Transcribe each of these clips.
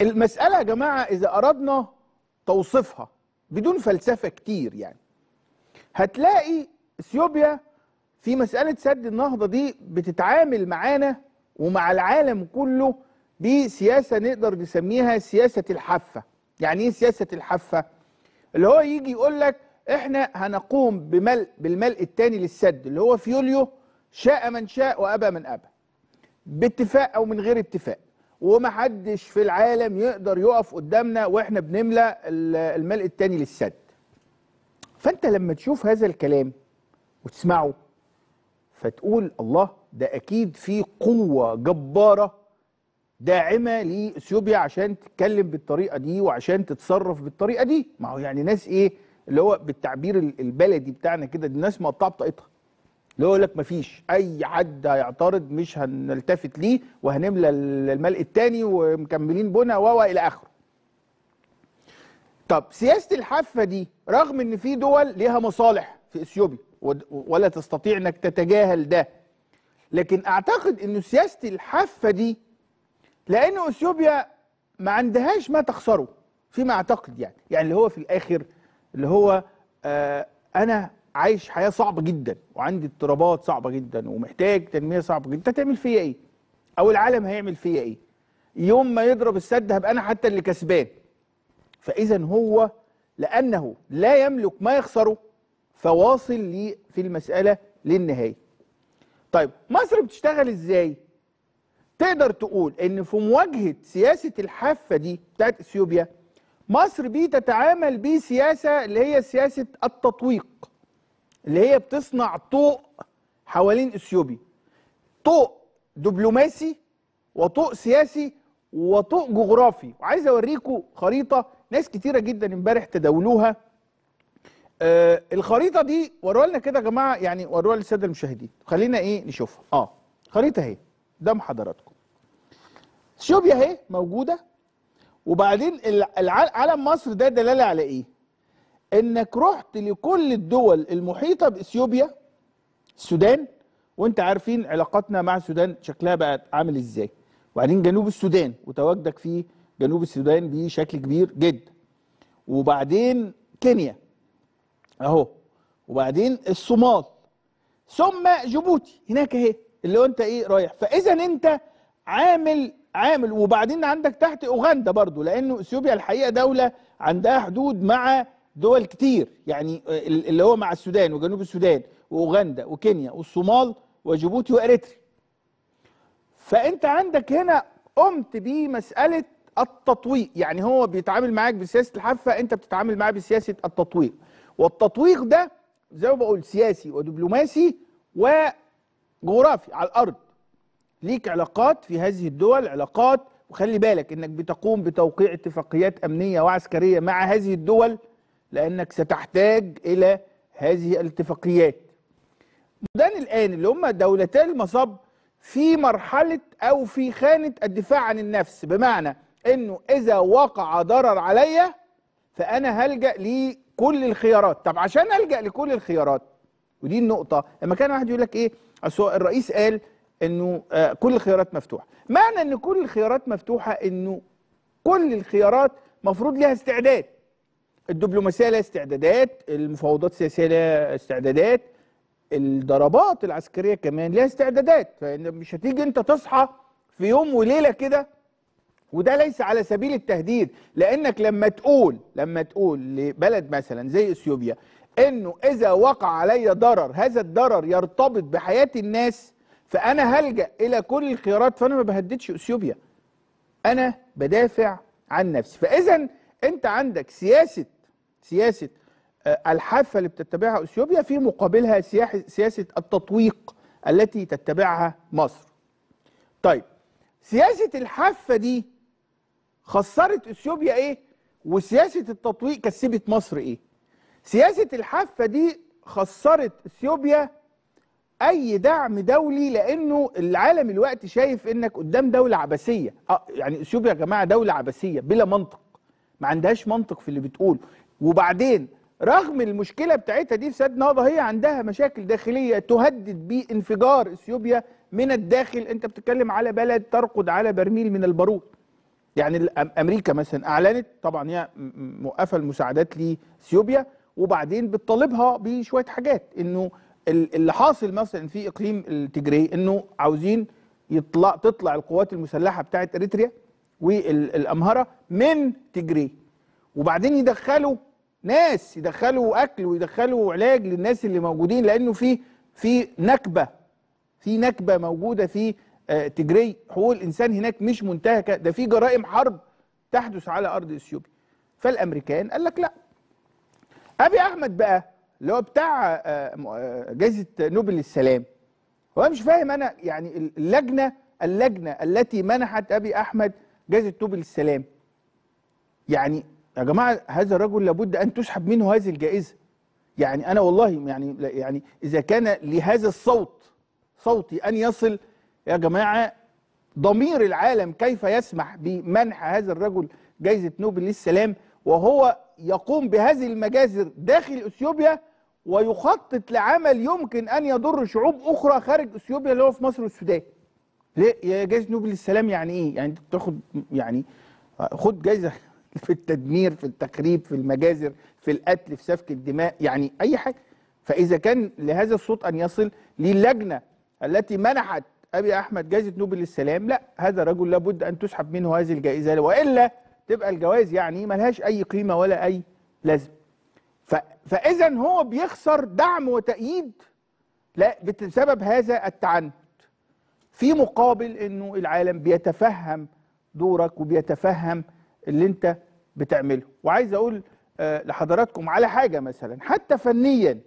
المسألة يا جماعة إذا أردنا توصيفها بدون فلسفة كتير يعني هتلاقي اثيوبيا في مسألة سد النهضة دي بتتعامل معانا ومع العالم كله بسياسة نقدر نسميها سياسة الحافة يعني ايه سياسة الحافة؟ اللي هو يجي يقول لك احنا هنقوم بملء بالملء الثاني للسد اللي هو في يوليو شاء من شاء وابى من ابى باتفاق او من غير اتفاق ومحدش في العالم يقدر يقف قدامنا واحنا بنملى الملء الثاني للسد فانت لما تشوف هذا الكلام وتسمعه فتقول الله ده اكيد في قوه جباره داعمه لاثيوبيا عشان تتكلم بالطريقه دي وعشان تتصرف بالطريقه دي ما هو يعني ناس ايه اللي هو بالتعبير البلدي بتاعنا كده دي ناس مقطعه بطاقتها اللي هو يقول لك مفيش اي حد هيعترض مش هنلتفت ليه وهنملى الملء الثاني ومكملين بنا و الى اخره. طب سياسه الحافه دي رغم ان في دول ليها مصالح في اثيوبيا ولا تستطيع انك تتجاهل ده لكن اعتقد ان سياسه الحافه دي لان اثيوبيا ما عندهاش ما تخسره فيما اعتقد يعني يعني اللي هو في الاخر اللي هو آه انا عايش حياه صعبه جدا وعندي اضطرابات صعبه جدا ومحتاج تنميه صعبه جدا انت هتعمل فيا ايه او العالم هيعمل فيا ايه يوم ما يضرب السد هبقى انا حتى اللي كسبان فاذا هو لانه لا يملك ما يخسره فواصل لي في المساله للنهايه طيب مصر بتشتغل ازاي تقدر تقول ان في مواجهه سياسه الحافه دي بتاعت اثيوبيا مصر بتتعامل بسياسه اللي هي سياسه التطويق اللي هي بتصنع طوق حوالين اثيوبيا طوق دبلوماسي وطوق سياسي وطوق جغرافي وعايز اوريكم خريطه ناس كتيره جدا امبارح تداولوها آه الخريطه دي وروها لنا كده يا جماعه يعني وروها للساده المشاهدين خلينا ايه نشوفها اه خريطه اهي قدام حضراتكم اثيوبيا اهي موجوده وبعدين علم مصر ده دلاله على ايه انك رحت لكل الدول المحيطه باثيوبيا السودان وانت عارفين علاقاتنا مع السودان شكلها بقت عامل ازاي وبعدين جنوب السودان وتواجدك في جنوب السودان بشكل كبير جدا وبعدين كينيا اهو وبعدين الصومال ثم جيبوتي هناك اهي اللي هو انت ايه رايح فاذا انت عامل عامل وبعدين عندك تحت اوغندا برضو لانه اثيوبيا الحقيقه دوله عندها حدود مع دول كتير يعني آه، اللي هو مع السودان وجنوب السودان واوغندا وكينيا والصومال وجيبوتي واريتريا. فانت عندك هنا قمت بمساله التطويق يعني هو بيتعامل معاك بسياسه الحافه انت بتتعامل معاه بسياسه التطويق والتطويق ده زي ما بقول سياسي ودبلوماسي وجغرافي على الارض ليك علاقات في هذه الدول علاقات وخلي بالك انك بتقوم بتوقيع اتفاقيات امنيه وعسكريه مع هذه الدول لانك ستحتاج الى هذه الاتفاقيات السودان الان اللي هم دولتا المصب في مرحله او في خانه الدفاع عن النفس بمعنى انه اذا وقع ضرر عليا فانا هلجا لكل الخيارات طب عشان الجا لكل الخيارات ودي النقطه لما كان واحد يقول لك ايه الرئيس قال انه آه، كل الخيارات مفتوحه معنى ان كل الخيارات مفتوحه انه كل الخيارات مفروض لها استعداد الدبلوماسيه لها استعدادات المفاوضات السياسيه لها استعدادات الضربات العسكريه كمان لها استعدادات مش هتيجي انت تصحى في يوم وليله كده وده ليس على سبيل التهديد لانك لما تقول لما تقول لبلد مثلا زي اثيوبيا انه اذا وقع علي ضرر هذا الضرر يرتبط بحياه الناس فانا هلجا الى كل الخيارات فانا ما بهددش اثيوبيا انا بدافع عن نفسي فاذا انت عندك سياسه سياسه آه، الحافه اللي بتتبعها اثيوبيا في مقابلها سياسه التطويق التي تتبعها مصر. طيب سياسه الحافه دي خسرت اثيوبيا ايه؟ وسياسه التطويق كسبت مصر ايه؟ سياسه الحافه دي خسرت اثيوبيا اي دعم دولي لانه العالم الوقت شايف انك قدام دوله عبثيه، آه، يعني اثيوبيا يا جماعه دوله عبثيه بلا منطق. ما عندهاش منطق في اللي بتقوله وبعدين رغم المشكله بتاعتها دي في سد نهضه هي عندها مشاكل داخليه تهدد بانفجار اثيوبيا من الداخل انت بتتكلم على بلد ترقد على برميل من البارود يعني امريكا مثلا اعلنت طبعا هي موقفه المساعدات لاثيوبيا وبعدين بتطالبها بشويه حاجات انه اللي حاصل مثلا في اقليم التجري انه عاوزين يطلع تطلع القوات المسلحه بتاعه اريتريا والأمهرة من تجري وبعدين يدخلوا ناس يدخلوا أكل ويدخلوا علاج للناس اللي موجودين لأنه في في نكبة في نكبة موجودة في آه، تجري حقوق الإنسان هناك مش منتهكة ده في جرائم حرب تحدث على أرض إثيوبيا فالأمريكان قال لك لا أبي أحمد بقى اللي هو بتاع آه، آه، جائزة نوبل للسلام هو مش فاهم أنا يعني اللجنة اللجنة التي منحت أبي أحمد جائزه نوبل للسلام يعني يا جماعه هذا الرجل لابد ان تسحب منه هذه الجائزه يعني انا والله يعني يعني اذا كان لهذا الصوت صوتي ان يصل يا جماعه ضمير العالم كيف يسمح بمنح هذا الرجل جائزه نوبل للسلام وهو يقوم بهذه المجازر داخل اثيوبيا ويخطط لعمل يمكن ان يضر شعوب اخرى خارج اثيوبيا اللي هو في مصر والسودان ليه يا جائزه نوبل للسلام يعني ايه يعني تاخد يعني خد جائزه في التدمير في التخريب في المجازر في القتل في سفك الدماء يعني اي حاجه فاذا كان لهذا الصوت ان يصل للجنه التي منحت ابي احمد جائزه نوبل للسلام لا هذا الرجل لابد ان تسحب منه هذه الجائزه والا تبقى الجوائز يعني ملهاش اي قيمه ولا اي لازمه فاذا هو بيخسر دعم وتأييد لا بسبب هذا التعنت في مقابل انه العالم بيتفهم دورك وبيتفهم اللي انت بتعمله وعايز اقول آه، لحضراتكم على حاجه مثلا حتى فنيا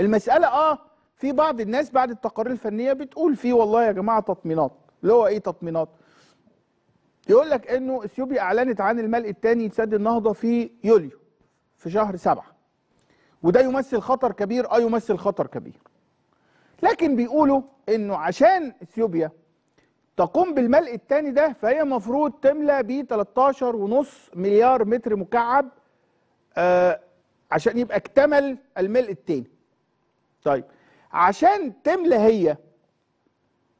المساله اه في بعض الناس بعد التقارير الفنيه بتقول فيه والله يا جماعه تطمينات اللي هو ايه تطمينات يقول لك انه اثيوبيا اعلنت عن الملء الثاني لسد النهضه في يوليو في شهر سبعة وده يمثل خطر كبير اه يمثل خطر كبير لكن بيقولوا انه عشان اثيوبيا تقوم بالملء الثاني ده فهي المفروض تملى ب 13.5 مليار متر مكعب آه عشان يبقى اكتمل الملء الثاني. طيب عشان تملى هي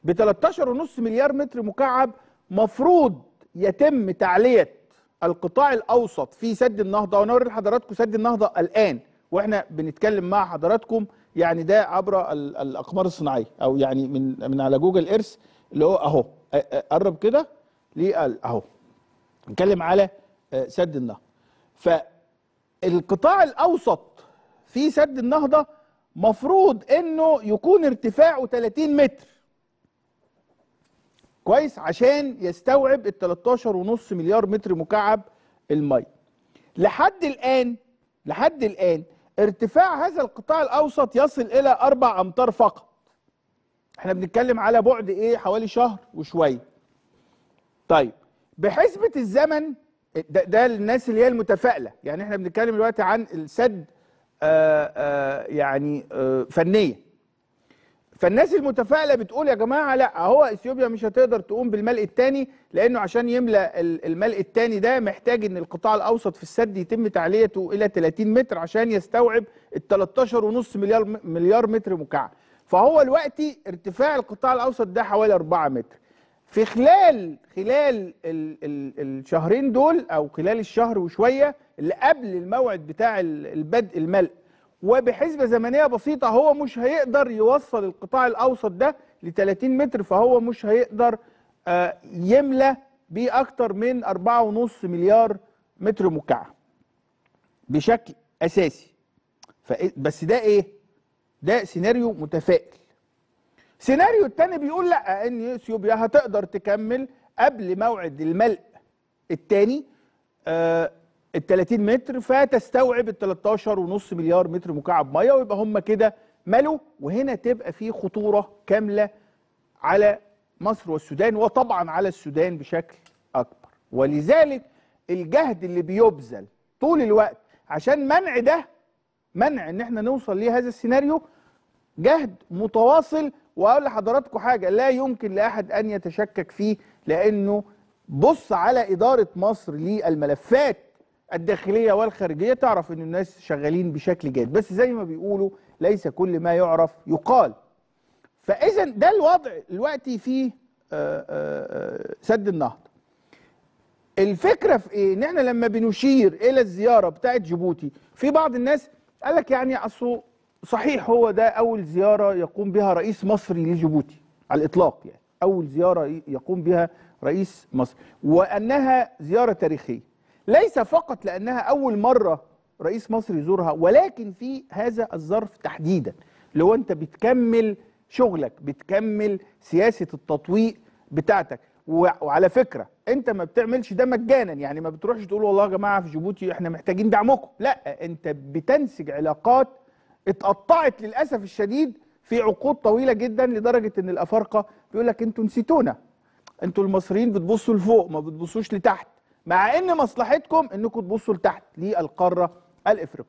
ب 13.5 مليار متر مكعب مفروض يتم تعليه القطاع الاوسط في سد النهضه وانا لحضراتكم سد النهضه الان واحنا بنتكلم مع حضراتكم يعني ده عبر الاقمار الصناعيه او يعني من من على جوجل ايرث اللي هو اهو قرب كده اهو نتكلم على سد النهضه فالقطاع الاوسط في سد النهضه مفروض انه يكون ارتفاعه 30 متر كويس عشان يستوعب ال 13.5 مليار متر مكعب الميه لحد الان لحد الان ارتفاع هذا القطاع الاوسط يصل الى اربع امتار فقط احنا بنتكلم على بعد ايه حوالي شهر وشويه طيب بحسبه الزمن ده, ده الناس اللي هي المتفائله يعني احنا بنتكلم دلوقتي عن السد آآ آه، آآ آه، يعني آآ آه، فنيه فالناس المتفائله بتقول يا جماعه لا هو اثيوبيا مش هتقدر تقوم بالملء الثاني لانه عشان يملا الملء الثاني ده محتاج ان القطاع الاوسط في السد يتم تعليته الى 30 متر عشان يستوعب ال 13.5 مليار مليار متر مكعب فهو الوقت ارتفاع القطاع الاوسط ده حوالي 4 متر في خلال خلال الـ الـ الشهرين دول او خلال الشهر وشويه اللي قبل الموعد بتاع البدء الملء وبحسبة زمنية بسيطة هو مش هيقدر يوصل القطاع الأوسط ده ل 30 متر فهو مش هيقدر آه، يملى بيه أكتر من 4.5 مليار متر مكعب بشكل أساسي بس ده إيه؟ ده سيناريو متفائل سيناريو التاني بيقول لا ان اثيوبيا هتقدر تكمل قبل موعد الملء التاني آه، ال 30 متر فتستوعب ال 13 ونص مليار متر مكعب ميه ويبقى هم كده ملوا وهنا تبقى في خطوره كامله على مصر والسودان وطبعا على السودان بشكل اكبر ولذلك الجهد اللي بيبذل طول الوقت عشان منع ده منع ان احنا نوصل لهذا السيناريو جهد متواصل واقول لحضراتكم حاجه لا يمكن لاحد ان يتشكك فيه لانه بص على اداره مصر للملفات الداخليه والخارجيه تعرف ان الناس شغالين بشكل جيد بس زي ما بيقولوا ليس كل ما يعرف يقال فاذا ده الوضع دلوقتي فيه آه، آه، سد النهضه الفكره في ايه ان احنا لما بنشير الى الزياره بتاعه جيبوتي في بعض الناس قال لك يعني اصله صحيح هو ده اول زياره يقوم بها رئيس مصري لجيبوتي على الاطلاق يعني اول زياره يقوم بها رئيس مصر وانها زياره تاريخيه ليس فقط لأنها أول مرة رئيس مصر يزورها ولكن في هذا الظرف تحديدا اللي هو أنت بتكمل شغلك بتكمل سياسة التطويق بتاعتك وعلى فكرة أنت ما بتعملش ده مجانا يعني ما بتروحش تقول والله يا جماعة في جيبوتي احنا محتاجين دعمكم لا أنت بتنسج علاقات اتقطعت للأسف الشديد في عقود طويلة جدا لدرجة أن الأفارقة بيقول لك أنتوا نسيتونا أنتوا المصريين بتبصوا لفوق ما بتبصوش لتحت مع ان مصلحتكم انكم تبصوا لتحت للقاره الافريقيه